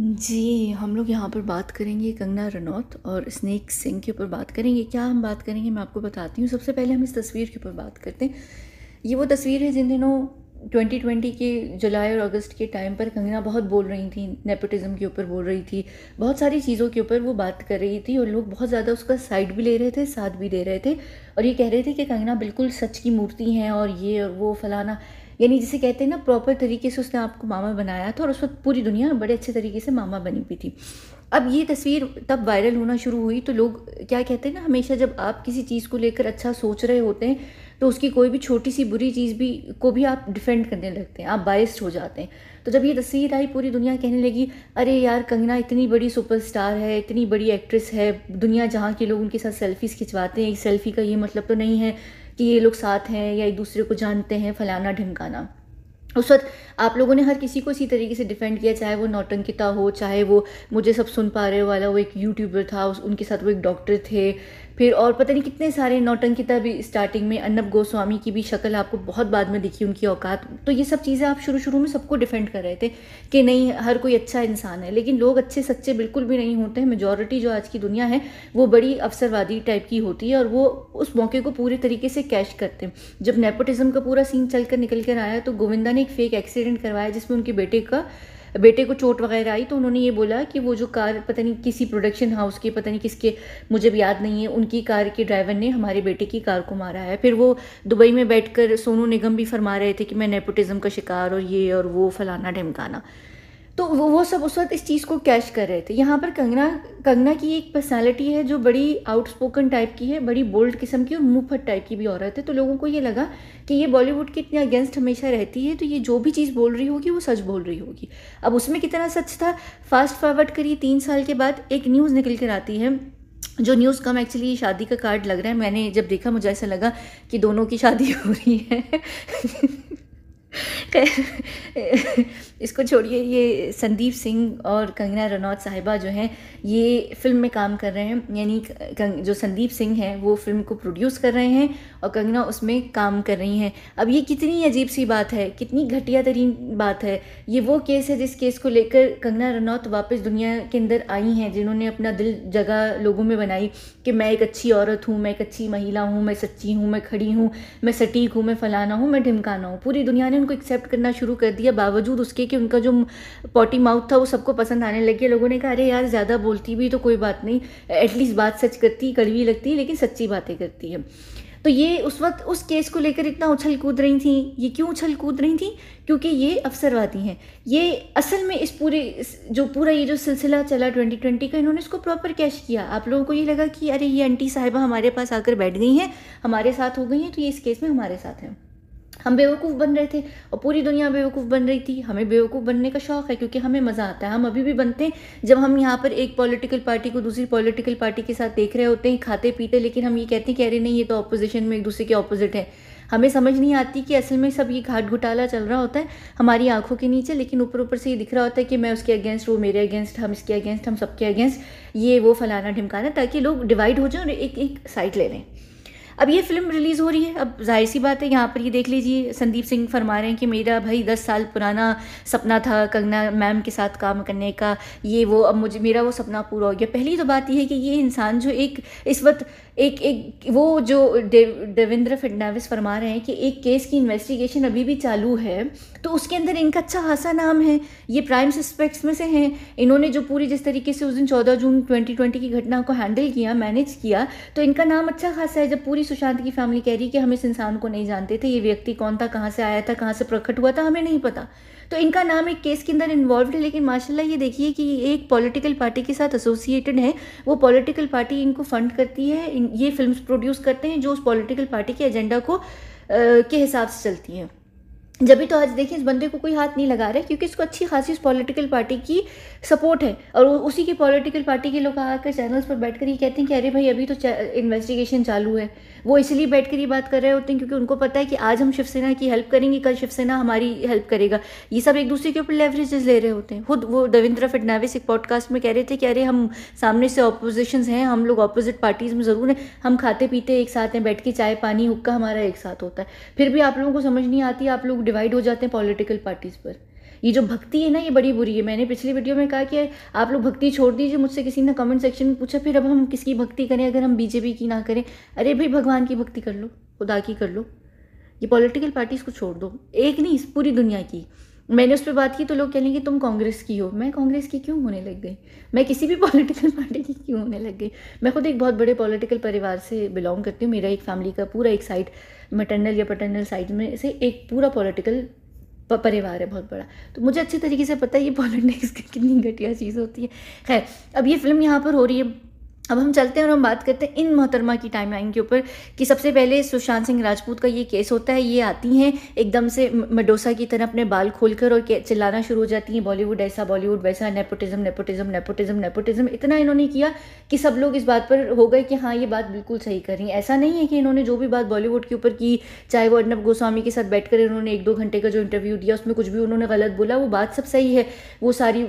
जी हम लोग यहाँ पर बात करेंगे कंगना रनौत और स्नेक सिंह के ऊपर बात करेंगे क्या हम बात करेंगे मैं आपको बताती हूँ सबसे पहले हम इस तस्वीर के ऊपर बात करते हैं ये वो तस्वीर है जिन दिनों 2020 के जुलाई और अगस्त के टाइम पर कंगना बहुत बोल रही थी नेपोटिज़म के ऊपर बोल रही थी बहुत सारी चीज़ों के ऊपर वो बात कर रही थी और लोग बहुत ज़्यादा उसका साइड भी ले रहे थे साथ भी दे रहे थे और ये कह रहे थे कि कंगना बिल्कुल सच की मूर्ति हैं और ये और वो फलाना यानी जिसे कहते हैं ना प्रॉपर तरीके से उसने आपको मामा बनाया था और उस वक्त पूरी दुनिया बड़े अच्छे तरीके से मामा बनी हुई थी अब ये तस्वीर तब वायरल होना शुरू हुई तो लोग क्या कहते हैं ना हमेशा जब आप किसी चीज़ को लेकर अच्छा सोच रहे होते हैं तो उसकी कोई भी छोटी सी बुरी चीज़ भी को भी आप डिफेंड करने लगते हैं आप बाइस्ड हो जाते हैं तो जब ये तस्वीर आई पूरी दुनिया कहने लगी अरे यार कंगना इतनी बड़ी सुपरस्टार है इतनी बड़ी एक्ट्रेस है दुनिया जहाँ के लोग उनके साथ सेल्फीज़ खिंचवाते हैं एक सेल्फ़ी का ये मतलब तो नहीं है कि ये लोग साथ हैं या एक दूसरे को जानते हैं फलाना ढिमकाना उस वक्त आप लोगों ने हर किसी को इसी तरीके से डिफेंड किया चाहे वो नौटंकिता हो चाहे वो मुझे सब सुन पा रहे वाला वो एक यूट्यूबर था उस उनके साथ वो एक डॉक्टर थे फिर और पता नहीं कितने सारे नौटंकिता भी स्टार्टिंग में अन्नब गोस्वामी की भी शक्ल आपको बहुत बाद में दिखी उनकी औकात तो ये सब चीज़ें आप शुरू शुरू में सबको डिफेंड कर रहे थे कि नहीं हर कोई अच्छा इंसान है लेकिन लोग अच्छे सच्चे बिल्कुल भी नहीं होते हैं मेजोरिटी जो आज की दुनिया है वो बड़ी अवसरवादी टाइप की होती है और वो उस मौके को पूरे तरीके से कैश करते हैं जब नेपोटिज्म का पूरा सीन चल कर निकल कर आया तो गोविंदा ने एक फेक एक्सीडेंट करवाया जिसमें उनके बेटे का बेटे को चोट वगैरह आई तो उन्होंने ये बोला कि वो जो कार पता नहीं किसी प्रोडक्शन हाउस की पता नहीं किसके मुझे भी याद नहीं है उनकी कार के ड्राइवर ने हमारे बेटे की कार को मारा है फिर वो दुबई में बैठकर सोनू निगम भी फरमा रहे थे कि मैं नेपोटिज़म का शिकार और ये और वो फलाना ढमकाना तो वो वो सब उस वक्त इस चीज़ को कैश कर रहे थे यहाँ पर कंगना कंगना की एक पर्सनैलिटी है जो बड़ी आउटस्पोकन टाइप की है बड़ी बोल्ड किस्म की और मुँहफट टाइप की भी औरत है तो लोगों को ये लगा कि ये बॉलीवुड के इतने अगेंस्ट हमेशा रहती है तो ये जो भी चीज़ बोल रही होगी वो सच बोल रही होगी अब उसमें कितना सच था फास्ट फॉरवर्ड करिए तीन साल के बाद एक न्यूज़ निकल कर आती है जो न्यूज़ कम एक्चुअली शादी का कार्ड लग रहा है मैंने जब देखा मुझे ऐसा लगा कि दोनों की शादी हो रही है इसको छोड़िए ये संदीप सिंह और कंगना रनौत साहिबा जो हैं ये फिल्म में काम कर रहे हैं यानी जो संदीप सिंह हैं वो फिल्म को प्रोड्यूस कर रहे हैं और कंगना उसमें काम कर रही हैं अब ये कितनी अजीब सी बात है कितनी घटिया तरीन बात है ये वो केस है जिस केस को लेकर कंगना रनौत वापस दुनिया के अंदर आई हैं जिन्होंने अपना दिल जगह लोगों में बनाई कि मैं एक अच्छी औरत हूँ मैं एक अच्छी महिला हूँ मैं सच्ची हूँ मैं खड़ी हूँ मैं सटीक हूँ मैं फलाना हूँ मैं ढिमकाना हूँ पूरी दुनिया ने उनको एक्सेप्ट करना शुरू कर दिया बावजूद उसके कि उनका जो पॉटी माउथ था वो सबको पसंद आने लग गया लोगों ने कहा अरे यार ज़्यादा बोलती भी तो कोई बात नहीं एटलीस्ट बात सच करती कड़वी लगती है लेकिन सच्ची बातें करती है तो ये उस वक्त उस केस को लेकर इतना उछल कूद रही थी ये क्यों उछल कूद रही थी क्योंकि ये अफसरवादी हैं ये असल में इस पूरे जो पूरा ये जो सिलसिला चला 2020 का इन्होंने इसको प्रॉपर कैश किया आप लोगों को ये लगा कि अरे ये आंटी साहिबा हमारे पास आकर बैठ गई हैं हमारे साथ हो गई हैं तो ये इस केस में हमारे साथ हैं हम बेवकूफ़ बन रहे थे और पूरी दुनिया बेवकूफ़ बन रही थी हमें बेवकूफ़ बनने का शौक़ है क्योंकि हमें मज़ा आता है हम अभी भी बनते हैं जब हम यहाँ पर एक पॉलिटिकल पार्टी को दूसरी पॉलिटिकल पार्टी के साथ देख रहे होते हैं खाते पीते लेकिन हम ये कहते हैं कि अरे नहीं ये तो अपोजिशन में एक दूसरे के अपोजिट है हमें समझ नहीं आती कि असल में सब ये घाट घुटाला चल रहा होता है हमारी आंखों के नीचे लेकिन ऊपर ऊपर से ये दिख रहा होता है कि मैं उसके अगेंस्ट वो मेरे अगेंस्ट हम इसके अगेंस्ट हम सबके अगेंस्ट ये वो फलाना ढिमकाना ताकि लोग डिवाइड हो जाएं और एक एक साइड ले लें अब ये फिल्म रिलीज़ हो रही है अब जाहिर सी बात है यहाँ पर ये देख लीजिए संदीप सिंह फरमा रहे हैं कि मेरा भाई दस साल पुराना सपना था कंगना मैम के साथ काम करने का ये वो अब मुझे मेरा वो सपना पूरा हो गया पहली तो बात यह है कि ये इंसान जो एक इस वक्त एक एक वो जो देवेंद्र फडनाविस फरमा रहे हैं कि एक केस की इन्वेस्टिगेशन अभी भी चालू है तो उसके अंदर इनका अच्छा खासा नाम है ये प्राइम सस्पेक्ट्स में से हैं इन्होंने जो पूरी जिस तरीके से उस दिन चौदह जून 2020 की घटना को हैंडल किया मैनेज किया तो इनका नाम अच्छा खासा है जब पूरी सुशांत की फैमिली कह रही है कि हम इस इंसान को नहीं जानते थे ये व्यक्ति कौन था कहाँ से आया था कहाँ से प्रकट हुआ था हमें नहीं पता तो इनका नाम एक केस के अंदर इन्वॉल्व है लेकिन माशाल्लाह ये देखिए कि एक पॉलिटिकल पार्टी के साथ एसोसिएटेड है वो पॉलिटिकल पार्टी इनको फंड करती है ये फिल्म प्रोड्यूस करते हैं जो उस पॉलिटिकल पार्टी के एजेंडा को आ, के हिसाब से चलती हैं जब भी तो आज देखिए इस बंदे को कोई हाथ नहीं लगा रहा है क्योंकि इसको अच्छी खासी इस पॉलिटिकल पार्टी की सपोर्ट है और उसी की पॉलिटिकल पार्टी के लोग आकर चैनल्स पर बैठकर ये कहते हैं कि अरे भाई अभी तो इन्वेस्टिगेशन चालू है वो इसलिए बैठ कर ये बात कर रहे होते हैं क्योंकि उनको पता है कि आज हम शिवसेना की हेल्प करेंगे कल शिवसेना हमारी हेल्प करेगा ये सब एक दूसरे के ऊपर लेवरेजेस ले रहे होते हैं खुद वो देवेंद्र फडनाविस एक पॉडकास्ट में कह रहे थे कि अरे हम सामने से अपोजिशन हैं हम लोग अपोजिट पार्टीज़ में ज़रूर हैं हम खाते पीते एक साथ हैं बैठ के चाय पानी हुक्का हमारा एक साथ होता है फिर भी आप लोगों को समझ नहीं आती आप लोग डिवाइड हो जाते हैं पॉलिटिकल पार्टीज़ पर ये जो भक्ति है ना ये बड़ी बुरी है मैंने पिछली वीडियो में कहा कि आप लोग भक्ति छोड़ दीजिए मुझसे किसी ने कमेंट सेक्शन में पूछा फिर अब हम किसकी भक्ति करें अगर हम बीजेपी की ना करें अरे भाई भगवान की भक्ति कर लो खुदा की कर लो ये पॉलिटिकल पार्टीज़ को छोड़ दो एक नहीं इस पूरी दुनिया की मैंने उस पर बात की तो लोग कह लेंगे तुम कांग्रेस की हो मैं कांग्रेस की क्यों होने लग गई मैं किसी भी पॉलिटिकल पार्टी की क्यों होने लग गई मैं खुद एक बहुत बड़े पॉलिटिकल परिवार से बिलोंग करती हूँ मेरा एक फैमिली का पूरा एक साइड मटर्नल या पटर्नल साइड में से एक पूरा पॉलिटिकल परिवार है बहुत बड़ा तो मुझे अच्छे तरीके से पता है ये पॉलिटिक्स की कितनी घटिया चीज़ होती है खैर अब ये फिल्म यहाँ पर हो रही है अब हम चलते हैं और हम बात करते हैं इन मोहतरमा की टाइमलाइन के ऊपर कि सबसे पहले सुशांत सिंह राजपूत का ये केस होता है ये आती हैं एकदम से मडोसा की तरह अपने बाल खोलकर और चिल्लाना शुरू हो जाती हैं बॉलीवुड ऐसा बॉलीवुड वैसा नेपोटिज्म नेपोटिज्म नेपोटिज्म नेपोटिज्म इतना इन्होंने किया कि सब लोग इस बात पर हो गए कि हाँ ये बात बिल्कुल सही कर रही है ऐसा नहीं है कि इन्होंने जो भी बात बॉलीवुड के ऊपर की चाहे वो अर्नब गोस्वामी के साथ बैठकर इन्होंने एक दो घंटे का जो इंटरव्यू दिया उसमें कुछ भी उन्होंने गलत बोला वो बात सब सही है वो सारी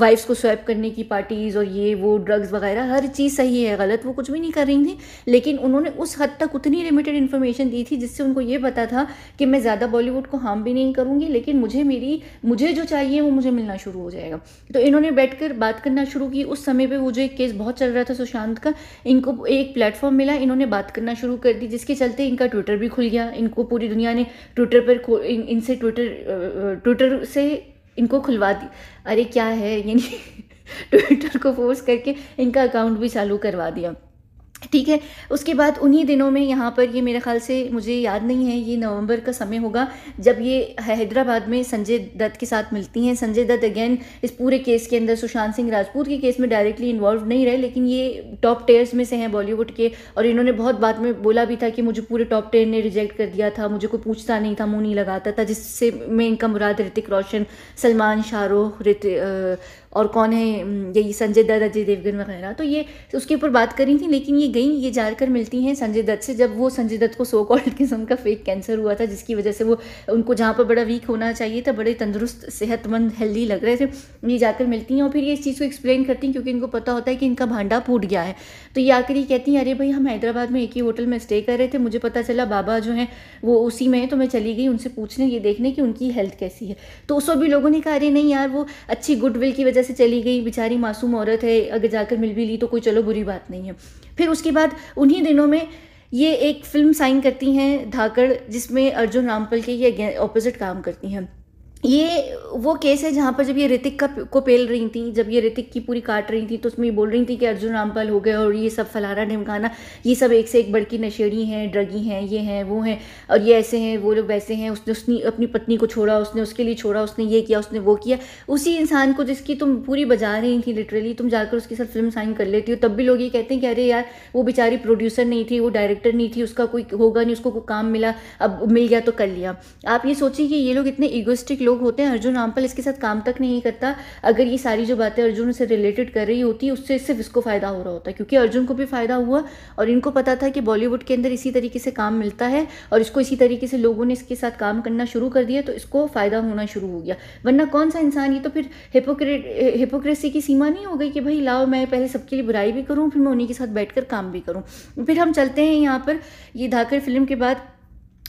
वाइफ्स को स्वैप करने की पार्टीज़ और ये वो ड्रग्स वगैरह हर सारी चीज़ सही है गलत वो कुछ भी नहीं कर रही थी लेकिन उन्होंने उस हद तक उतनी लिमिटेड इन्फॉर्मेशन दी थी जिससे उनको ये पता था कि मैं ज़्यादा बॉलीवुड को हार्म भी नहीं करूँगी लेकिन मुझे मेरी मुझे जो चाहिए वो मुझे मिलना शुरू हो जाएगा तो इन्होंने बैठ कर बात करना शुरू की उस समय पर वो जो एक केस बहुत चल रहा था सुशांत का इनको एक प्लेटफॉर्म मिला इन्होंने बात करना शुरू कर दी जिसके चलते इनका ट्विटर भी खुल गया इनको पूरी दुनिया ने ट्विटर पर इनसे ट्विटर ट्विटर से इनको खुलवा दी अरे क्या है यानी ट्विटर को फोर्स करके इनका अकाउंट भी चालू करवा दिया ठीक है उसके बाद उन्हीं दिनों में यहाँ पर ये मेरे ख्याल से मुझे याद नहीं है ये नवंबर का समय होगा जब ये हैदराबाद में संजय दत्त के साथ मिलती हैं संजय दत्त अगेन इस पूरे केस के अंदर सुशांत सिंह राजपूत के केस में डायरेक्टली इन्वॉल्व नहीं रहे लेकिन ये टॉप टेयर्स में से हैं बॉलीवुड के और इन्होंने बहुत बाद में बोला भी था कि मुझे पूरे टॉप टेयर ने रिजेक्ट कर दिया था मुझे कोई पूछता नहीं था मुँह नहीं लगाता था जिससे मैं इनका मुराद ऋतिक रोशन सलमान शाहरुख और कौन है यही संजय दत्त अजय देवगन वगैरह तो ये उसके ऊपर बात करी थी लेकिन ये गई ये जाकर मिलती हैं संजय दत्त से जब वो संजय दत्त को सो कॉल्ड किस्म का फेक कैंसर हुआ था जिसकी वजह से वो उनको जहाँ पर बड़ा वीक होना चाहिए था बड़े तंदुरुस्त सेहतमंद हेल्दी लग रहे थे ये जाकर मिलती हैं और फिर ये इस चीज़ को एक्सप्लेन करती हैं क्योंकि इनको पता होता है कि इनका भांडा फूट गया है तो ये ये कहती हैं अरे भाई हम हैदराबाद में एक ही होटल में स्टे कर रहे थे मुझे पता चला बाबा जो हैं वो उसी में है तो मैं चली गई उनसे पूछने ये देखने कि उनकी हेल्थ कैसी है तो उस वक्त भी लोगों ने कहा अरे नहीं यार वो अच्छी गुडविल की वजह से चली गई बेचारी मासूम औरत है अगर जाकर मिल भी ली तो कोई चलो बुरी बात नहीं है फिर उसके बाद उन्हीं दिनों में ये एक फ़िल्म साइन करती हैं धाकड़ जिसमें अर्जुन रामपल के ये अपोज़िट काम करती हैं ये वो केस है जहाँ पर जब ये ऋतिक का को पेल रही थी जब ये ऋतिक की पूरी काट रही थी तो उसमें ये बोल रही थी कि अर्जुन रामपाल हो गए और ये सब फलाना ढिमकाना ये सब एक से एक बड़की नशेड़ी हैं ड्रगी हैं ये हैं वो हैं और ये ऐसे हैं वो लोग वैसे हैं उसने उसने अपनी पत्नी को छोड़ा उसने उसके लिए छोड़ा उसने ये किया उसने वो किया उसी इंसान को जिसकी तुम पूरी बजा रही थी लिटरली तुम जाकर उसके साथ फिल्म साइन कर लेती हो तब भी लोग ये कहते हैं कि अरे यार वो बेचारी प्रोड्यूसर नहीं थी वो डायरेक्टर नहीं थी उसका कोई होगा नहीं उसको कोई काम मिला अब मिल गया तो कर लिया आप ये सोचिए कि ये लोग इतने ईगोस्टिक लोग लोग होते हैं अर्जुन रामपाल इसके साथ काम तक नहीं करता अगर ये सारी जो बातें अर्जुन से रिलेटेड कर रही होती उससे सिर्फ इसको फ़ायदा हो रहा होता क्योंकि अर्जुन को भी फ़ायदा हुआ और इनको पता था कि बॉलीवुड के अंदर इसी तरीके से काम मिलता है और इसको इसी तरीके से लोगों ने इसके साथ काम करना शुरू कर दिया तो इसको फ़ायदा होना शुरू हो गया वरना कौन सा इंसान ये तो फिर हिपोक्रेसी की सीमा नहीं हो गई कि भाई लाओ मैं पहले सबके लिए बुराई भी करूँ फिर मैं उन्हीं के साथ बैठ काम भी करूँ फिर हम चलते हैं यहाँ पर ये धाकर फिल्म के बाद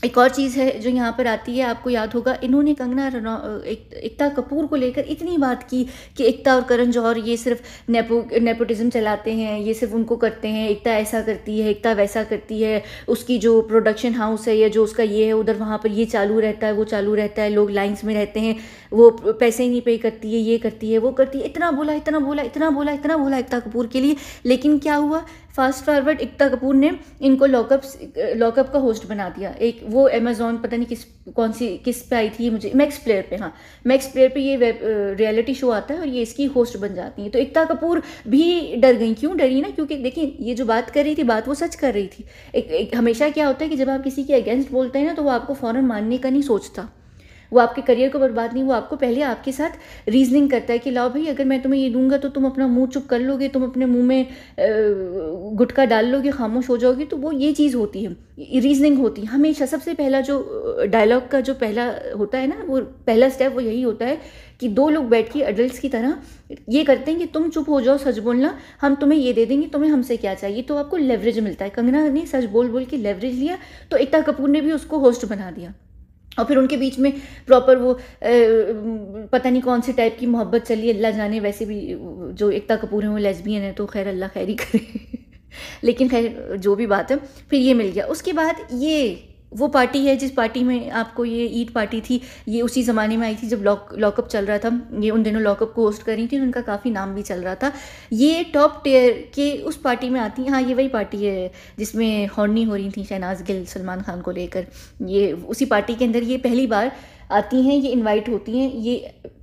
एक और चीज़ है जो यहाँ पर आती है आपको याद होगा इन्होंने कंगना रनौ एक, एकता कपूर को लेकर इतनी बात की कि एकता और करण जौहर ये सिर्फ नेपो नेपोटिज़म चलाते हैं ये सिर्फ उनको करते हैं एकता ऐसा करती है एकता वैसा करती है उसकी जो प्रोडक्शन हाउस है या जो उसका ये है उधर वहाँ पर ये चालू रहता है वो चालू रहता है लोग लाइन्स में रहते हैं वो पैसे ही नहीं पे करती है ये करती है वो करती है इतना बोला इतना बोला इतना बोला इतना बोला एकता कपूर के लिए लेकिन क्या हुआ फास्ट फॉरवर्ड इक्ता कपूर ने इनको लॉकअप लॉकअप का होस्ट बना दिया एक वो अमेजोन पता नहीं किस कौन सी किस पे आई थी मुझे मैक्स प्लेयर पे हाँ मैक्स प्लेयर पे ये रियलिटी शो आता है और ये इसकी होस्ट बन जाती है तो इक्ता कपूर भी डर गई क्यों डरी ना क्योंकि देखिए ये जो बात कर रही थी बात वो सच कर रही थी एक, एक हमेशा क्या होता है कि जब आप किसी के अगेंस्ट बोलते हैं ना तो वो आपको फ़ौरन मानने का नहीं सोचता वो आपके करियर को बर्बाद नहीं वो आपको पहले आपके साथ रीजनिंग करता है कि लाओ भाई अगर मैं तुम्हें ये दूंगा तो तुम अपना मुंह चुप कर लोगे तुम अपने मुंह में गुटखा डाल लोगे खामोश हो जाओगे तो वो ये चीज़ होती है रीजनिंग होती है हमेशा सबसे पहला जो डायलॉग का जो पहला होता है ना वो पहला स्टेप वो यही होता है कि दो लोग बैठ के अडल्ट की तरह ये करते हैं कि तुम चुप हो जाओ सच बोलना हम तुम्हें ये दे देंगे तुम्हें हमसे क्या चाहिए तो आपको लेवरेज मिलता है कंगना ने सच बोल बोल के लेवरेज लिया तो एकता कपूर ने भी उसको होस्ट बना दिया और फिर उनके बीच में प्रॉपर वो पता नहीं कौन सी टाइप की मोहब्बत चली अल्लाह जाने वैसे भी जो एकता कपूर हैं वो लेस्बियन है तो खैर अल्लाह खैरी करे लेकिन खैर जो भी बात है फिर ये मिल गया उसके बाद ये वो पार्टी है जिस पार्टी में आपको ये ईद पार्टी थी ये उसी ज़माने में आई थी जब लॉक लॉकअप चल रहा था ये उन दिनों लॉकअप को होस्ट कर रही थी उनका काफ़ी नाम भी चल रहा था ये टॉप टेयर के उस पार्टी में आती हैं हाँ ये वही पार्टी है जिसमें हॉर्नी हो रही थी शहनाज गिल सलमान खान को लेकर ये उसी पार्टी के अंदर ये पहली बार आती हैं ये इन्वाइट होती हैं ये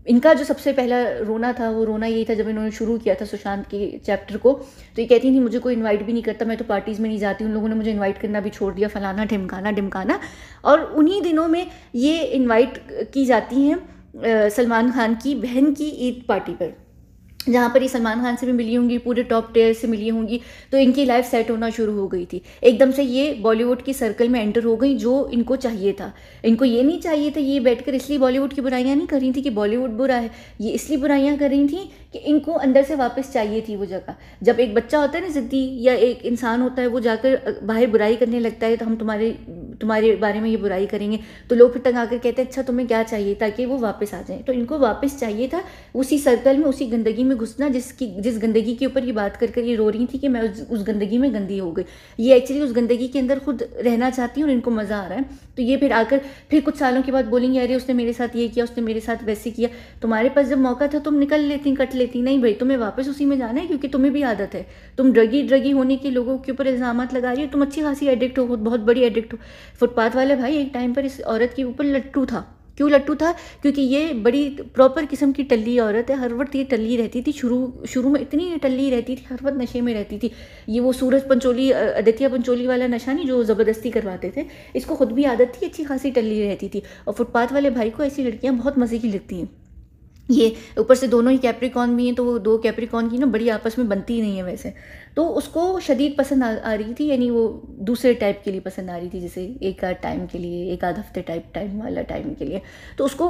इनका जो सबसे पहला रोना था वो रोना यही था जब इन्होंने शुरू किया था सुशांत के चैप्टर को तो ये कहती थी मुझे कोई इनवाइट भी नहीं करता मैं तो पार्टीज़ में नहीं जाती उन लोगों ने मुझे इनवाइट करना भी छोड़ दिया फलाना ढिमकाना ढिमकाना और उन्हीं दिनों में ये इनवाइट की जाती हैं सलमान खान की बहन की ईद पार्टी पर जहाँ पर ये सलमान खान से भी मिली होंगी पूरे टॉप टेयर से मिली होंगी तो इनकी लाइफ सेट होना शुरू हो गई थी एकदम से ये बॉलीवुड की सर्कल में एंटर हो गई जो इनको चाहिए था इनको ये नहीं चाहिए था ये बैठकर इसलिए बॉलीवुड की बुराइयाँ नहीं कर रही थी कि बॉलीवुड बुरा है ये इसलिए बुराइयाँ कर रही थी कि इनको अंदर से वापस चाहिए थी वो जगह जब एक बच्चा होता है ना ज़िद्दी या एक इंसान होता है वो जाकर बाहर बुराई करने लगता है तो हम तुम्हारे तुम्हारे बारे में ये बुराई करेंगे तो लोग फिर तंग आकर कहते हैं अच्छा तुम्हें क्या चाहिए ताकि वो वापस आ जाए तो इनको वापस चाहिए था उसी सर्कल में उसी गंदगी में में घुसना जिसकी जिस गंदगी के ऊपर ये बात कर कर ये रो रही थी कि मैं उस, गंदगी में गंदी हो गई ये एक्चुअली उस गंदगी के अंदर खुद रहना चाहती हूँ और इनको मज़ा आ रहा है तो ये फिर आकर फिर कुछ सालों के बाद बोलेंगे अरे उसने मेरे साथ ये किया उसने मेरे साथ वैसे किया तुम्हारे पास जब मौका था तुम निकल लेती कट लेती नहीं भाई तुम्हें वापस उसी में जाना है क्योंकि तुम्हें भी आदत है तुम ड्रगी ड्रगी होने के लोगों के ऊपर इल्ज़ाम लगा रही हो तुम अच्छी खासी एडिक्ट हो बहुत बड़ी एडिक्ट हो फुटपाथ वाला भाई एक टाइम पर इस औरत के ऊपर लट्टू था क्यों लट्टू था क्योंकि ये बड़ी प्रॉपर किस्म की टली औरत है हर वक्त ये टली रहती थी शुरू शुरू में इतनी टली रहती थी हर वक्त नशे में रहती थी ये वो सूरज पंचोली आदित्य पंचोली वाला नशा नहीं जो ज़बरदस्ती करवाते थे इसको खुद भी आदत थी अच्छी खासी टल्ली रहती थी और फुटपाथ वाले भाई को ऐसी लड़कियाँ बहुत मज़े की लगती हैं ये ऊपर से दोनों ही कैप्रिकॉन भी हैं तो वो दो कैप्रिकॉन की ना बड़ी आपस में बनती ही नहीं है वैसे तो उसको शदीद पसंद आ, आ रही थी यानी वो दूसरे टाइप के लिए पसंद आ रही थी जैसे एक आध टाइम के लिए एक आध हफ्ते टाइप टाइम वाला टाइम के लिए तो उसको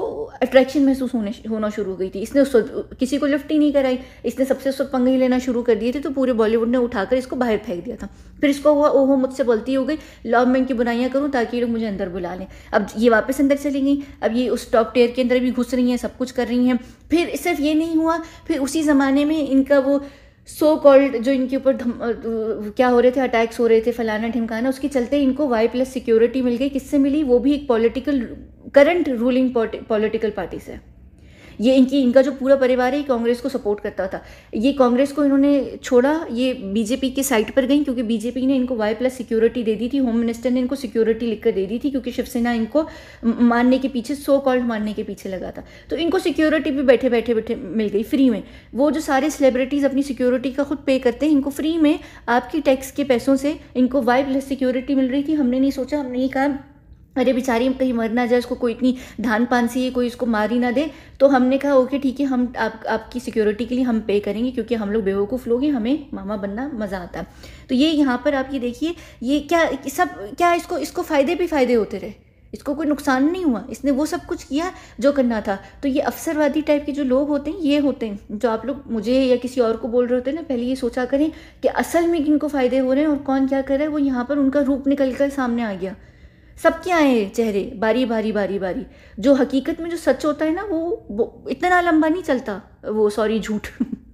अट्रैक्शन महसूस होने होना शुरू हो गई थी इसने उस किसी को लिफ्ट ही नहीं कराई इसने सबसे उस पंगे ही लेना शुरू कर दिए थे तो पूरे बॉलीवुड ने उठाकर इसको बाहर फेंक दिया था फिर इसको हुआ हो मुझसे बोलती हो गई लॉ मैं इनकी बुनाइयाँ करूँ ताकि लोग मुझे अंदर बुला लें अब ये वापस अंदर चली गई अब ये उस टॉप टेयर के अंदर भी घुस रही हैं सब कुछ कर रही हैं फिर सिर्फ ये नहीं हुआ फिर उसी ज़माने में इनका वो सो कॉल्ड जो इनके ऊपर क्या हो रहे थे अटैक्स हो रहे थे फलाना ठिकाना उसके चलते इनको वाई प्लस सिक्योरिटी मिल गई किससे मिली वो भी एक political current ruling political party से ये इनकी इनका जो पूरा परिवार है ये कांग्रेस को सपोर्ट करता था ये कांग्रेस को इन्होंने छोड़ा ये बीजेपी के साइट पर गई क्योंकि बीजेपी ने इनको वाई प्लस सिक्योरिटी दे दी थी होम मिनिस्टर ने इनको सिक्योरिटी लिख कर दे दी थी क्योंकि शिवसेना इनको मारने के पीछे सो कॉल्ड मारने के पीछे लगा था तो इनको सिक्योरिटी भी बैठे बैठे बैठे मिल गई फ्री में वो जो सारे सेलिब्रिटीज़ अपनी सिक्योरिटी का खुद पे करते हैं इनको फ्री में आपकी टैक्स के पैसों से इनको वाई प्लस सिक्योरिटी मिल रही थी हमने नहीं सोचा हमने ये कहा अरे बेचारी कहीं मर ना जाए उसको कोई इतनी धान पान सी कोई उसको मार ही ना दे तो हमने कहा ओके ठीक है हम आप आपकी सिक्योरिटी के लिए हम पे करेंगे क्योंकि हम लोग बेवकूफ़ लोग हैं हमें मामा बनना मज़ा आता तो ये यहाँ पर आप ये देखिए ये क्या सब क्या इसको इसको फ़ायदे भी फ़ायदे होते रहे इसको कोई नुकसान नहीं हुआ इसने वो सब कुछ किया जो करना था तो ये अफसरवादी टाइप के जो लोग होते हैं ये होते हैं जो आप लोग मुझे या किसी और को बोल रहे होते हैं ना पहले ये सोचा करें कि असल में किनको फ़ायदे हो रहे हैं और कौन क्या कर रहा है वो यहाँ पर उनका रूप निकल कर सामने आ गया सबके आए हैं चेहरे बारी बारी बारी बारी जो हकीकत में जो सच होता है ना वो, वो इतना लंबा नहीं चलता वो सॉरी झूठ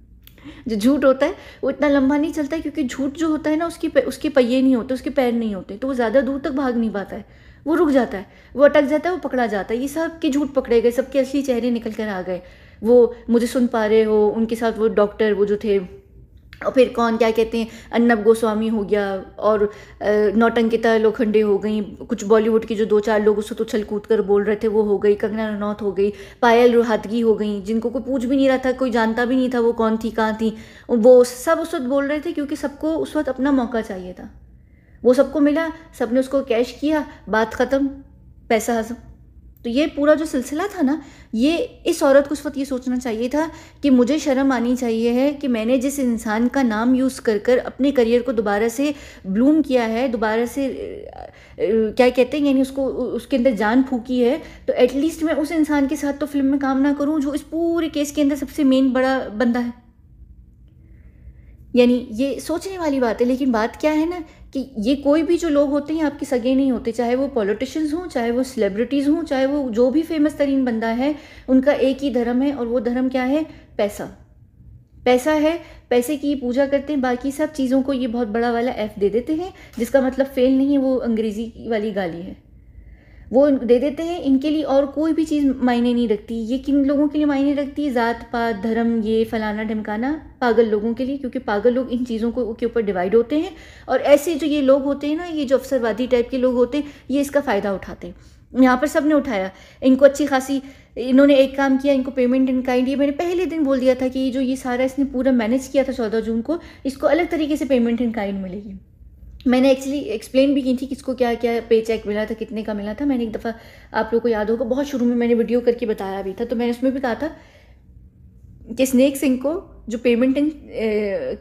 जो झूठ होता है वो इतना लंबा नहीं चलता है क्योंकि झूठ जो होता है ना उसकी उसके पहिए नहीं होते उसके पैर नहीं होते तो वो ज़्यादा दूर तक भाग नहीं पाता है वो रुक जाता है वो अटक जाता है वो पकड़ा जाता है ये सब के झूठ पकड़े गए सबके असली चेहरे निकल कर आ गए वो मुझे सुन पा रहे हो उनके साथ वो डॉक्टर वो जो थे और फिर कौन क्या कहते हैं अन्नब गोस्वामी हो गया और नौटंकिता लोखंडे हो गई कुछ बॉलीवुड के जो दो चार लोग उसको तो छल कूद कर बोल रहे थे वो हो गई कंगना रनौत हो गई पायल रोहतगी हो गई जिनको कोई पूछ भी नहीं रहा था कोई जानता भी नहीं था वो कौन थी कहाँ थी वो सब उस वक्त बोल रहे थे क्योंकि सबको उस वक्त अपना मौका चाहिए था वो सबको मिला सब ने उसको कैश किया बात ख़त्म पैसा हजम तो ये पूरा जो सिलसिला था ना ये इस औरत को उस वक्त ये सोचना चाहिए था कि मुझे शर्म आनी चाहिए है कि मैंने जिस इंसान का नाम यूज़ कर कर अपने करियर को दोबारा से ब्लूम किया है दोबारा से क्या कहते हैं यानी उसको उसके अंदर जान फूकी है तो एटलीस्ट मैं उस इंसान के साथ तो फिल्म में काम ना करूँ जो इस पूरे केस के अंदर सबसे मेन बड़ा बंदा है यानी ये सोचने वाली बात है लेकिन बात क्या है ना कि ये कोई भी जो लोग होते हैं आपके सगे नहीं होते चाहे वो पॉलिटिशियंस हों चाहे वो सेलिब्रिटीज़ हों चाहे वो जो भी फेमस तरीन बंदा है उनका एक ही धर्म है और वो धर्म क्या है पैसा पैसा है पैसे की पूजा करते हैं बाकी सब चीज़ों को ये बहुत बड़ा वाला एफ़ दे देते हैं जिसका मतलब फेल नहीं है वो अंग्रेज़ी वाली गाली है वो दे देते हैं इनके लिए और कोई भी चीज़ मायने नहीं रखती ये किन लोगों के लिए मायने रखती है ज़ात पात धर्म ये फलाना ढमकाना पागल लोगों के लिए क्योंकि पागल लोग इन चीज़ों को के ऊपर डिवाइड होते हैं और ऐसे जो ये लोग होते हैं ना ये जो अफसरवादी टाइप के लोग होते हैं ये इसका फ़ायदा उठाते हैं यहाँ पर सब ने उठाया इनको अच्छी खासी इन्होंने एक काम किया इनको पेमेंट इन काइंड ये मैंने पहले दिन बोल दिया था कि जो ये सारा इसने पूरा मैनेज किया था चौदह जून को इसको अलग तरीके से पेमेंट इन काइंड मिलेगी मैंने एक्चुअली एक्सप्लेन भी की थी किसको क्या क्या पे चेक मिला था कितने का मिला था मैंने एक दफ़ा आप लोग को याद होगा बहुत शुरू में मैंने वीडियो करके बताया भी था तो मैंने उसमें भी कहा था कि स्नेक सिंह को जो पेमेंट इन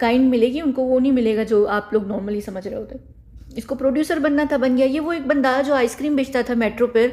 काइंड मिलेगी उनको वो नहीं मिलेगा जो आप लोग नॉर्मली समझ रहे होते इसको प्रोड्यूसर बनना था बन गया ये वो एक बंदा जो आइसक्रीम बेचता था मेट्रो पर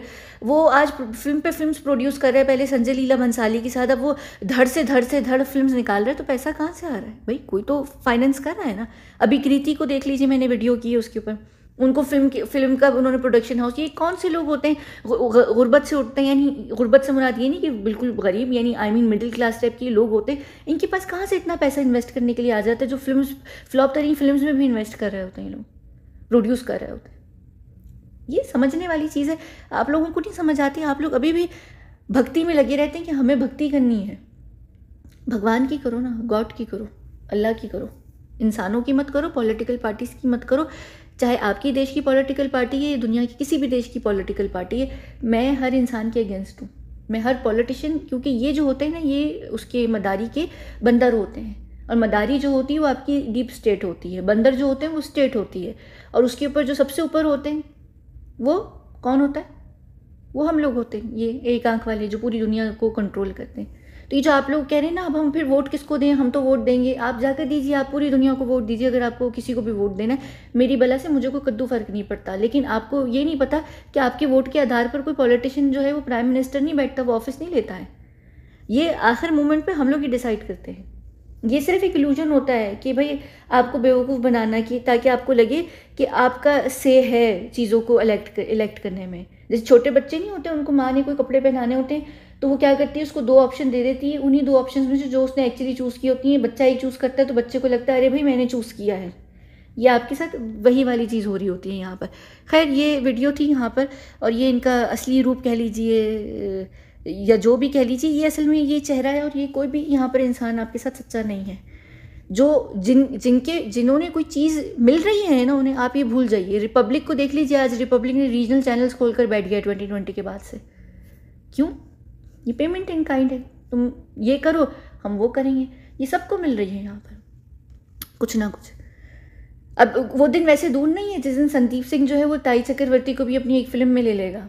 वो आज फिल्म पे फिल्म्स प्रोड्यूस कर रहा है पहले संजय लीला भंसाली के साथ अब वो धड़ से धड़ से धड़ फिल्म्स निकाल रहा है तो पैसा कहाँ से आ रहा है भाई कोई तो फाइनेंस कर रहा है ना अभी कृति को देख लीजिए मैंने वीडियो की है उसके ऊपर उनको फिल्म की फिल्म का उन्होंने प्रोडक्शन हाउस ये कौन से लोग होते हैं गुर्बत से उठते हैं यानी गुर्बत से मुराद ये नहीं कि बिल्कुल गरीब यानी I mean middle class type के लोग होते हैं इनके पास कहाँ से इतना पैसा इन्वेस्ट करने के लिए आ जाता है जो फिल्म फ्लॉप तरीन फिल्म में भी इन्वेस्ट कर रहे होते हैं ये लोग प्रोड्यूस कर रहे होते ये समझने वाली चीज़ है आप लोगों को नहीं समझ आती आप लोग अभी भी भक्ति में लगे रहते हैं कि हमें भक्ति करनी है भगवान की करो ना गॉड की करो अल्लाह की करो इंसानों की मत करो पॉलिटिकल पार्टीज़ की मत करो चाहे आपकी देश की पॉलिटिकल पार्टी है या दुनिया की किसी भी देश की पॉलिटिकल पार्टी है मैं हर इंसान के अगेंस्ट हूँ मैं हर पॉलिटिशियन क्योंकि ये जो होते हैं ना ये उसके मदारी के बंदर होते हैं और मदारी जो होती है वो आपकी डीप स्टेट होती है बंदर जो होते हैं वो स्टेट होती है और उसके ऊपर जो सबसे ऊपर होते हैं वो कौन होता है वो हम लोग होते हैं ये एक आंख वाले जो पूरी दुनिया को कंट्रोल करते हैं तो ये जो आप लोग कह रहे हैं ना अब हम फिर वोट किसको दें हम तो वोट देंगे आप जाकर दीजिए आप पूरी दुनिया को वोट दीजिए अगर आपको किसी को भी वोट देना है मेरी बला से मुझे कोई कद्दू फ़र्क नहीं पड़ता लेकिन आपको ये नहीं पता कि आपके वोट के आधार पर कोई पॉलिटिशियन जो है वो प्राइम मिनिस्टर नहीं बैठता वो ऑफिस नहीं लेता है ये आखिर मोमेंट पर हम लोग ही डिसाइड करते हैं ये सिर्फ एक इल्यूजन होता है कि भाई आपको बेवकूफ़ बनाना कि ताकि आपको लगे कि आपका से है चीज़ों को इलेक्ट कर, इलेक्ट करने में जैसे छोटे बच्चे नहीं होते उनको माँ ने कोई कपड़े पहनाने होते हैं तो वो क्या करती है उसको दो ऑप्शन दे देती है उन्हीं दो ऑप्शन में से जो उसने एक्चुअली चूज़ की होती है बच्चा ही चूज़ करता है तो बच्चे को लगता है अरे भाई मैंने चूज़ किया है ये आपके साथ वही वाली चीज़ हो रही होती है यहाँ पर खैर ये वीडियो थी यहाँ पर और ये इनका असली रूप कह लीजिए या जो भी कह लीजिए ये असल में ये चेहरा है और ये कोई भी यहाँ पर इंसान आपके साथ सच्चा नहीं है जो जिन जिनके जिन्होंने कोई चीज़ मिल रही है ना उन्हें आप ये भूल जाइए रिपब्लिक को देख लीजिए आज रिपब्लिक ने रीजनल चैनल्स खोल कर बैठ गया ट्वेंटी ट्वेंटी के बाद से क्यों ये पेमेंट इन काइंड है तुम ये करो हम वो करेंगे ये सबको मिल रही है यहाँ पर कुछ ना कुछ अब वो दिन वैसे दूर नहीं है जिस दिन संदीप सिंह जो है वो ताई चक्रवर्ती को भी अपनी एक फिल्म में ले लेगा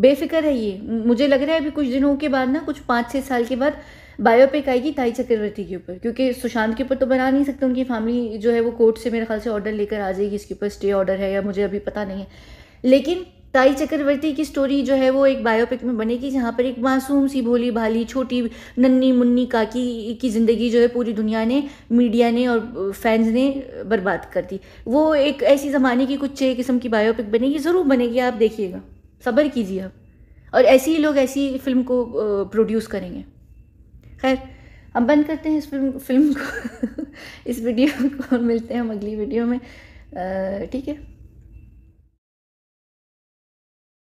बेफिक्र है ये मुझे लग रहा है अभी कुछ दिनों के बाद ना कुछ पाँच छः साल के बाद बायोपिक आएगी ताई चक्रवर्ती के ऊपर क्योंकि सुशांत के ऊपर तो बना नहीं सकते उनकी फैमिली जो है वो कोर्ट से मेरे ख्याल से ऑर्डर लेकर आ जाएगी इसके ऊपर स्टे ऑर्डर है या मुझे अभी पता नहीं है लेकिन ताई चक्रवर्ती की स्टोरी जो है वो एक बायोपिक में बनेगी जहाँ पर एक मासूम सी भोली भाली छोटी नन्नी मुन्नी काकी की ज़िंदगी जो है पूरी दुनिया ने मीडिया ने और फैंस ने बर्बाद कर दी वो एक ऐसी ज़माने की कुछ किस्म की बायोपिक बनेगी ज़रूर बनेगी आप देखिएगा सब्र कीजिए आप और ऐसे ही लोग ऐसी फिल्म को प्रोड्यूस करेंगे खैर हम बंद करते हैं इस फिल्म फिल्म को इस वीडियो को मिलते हैं हम अगली वीडियो में ठीक है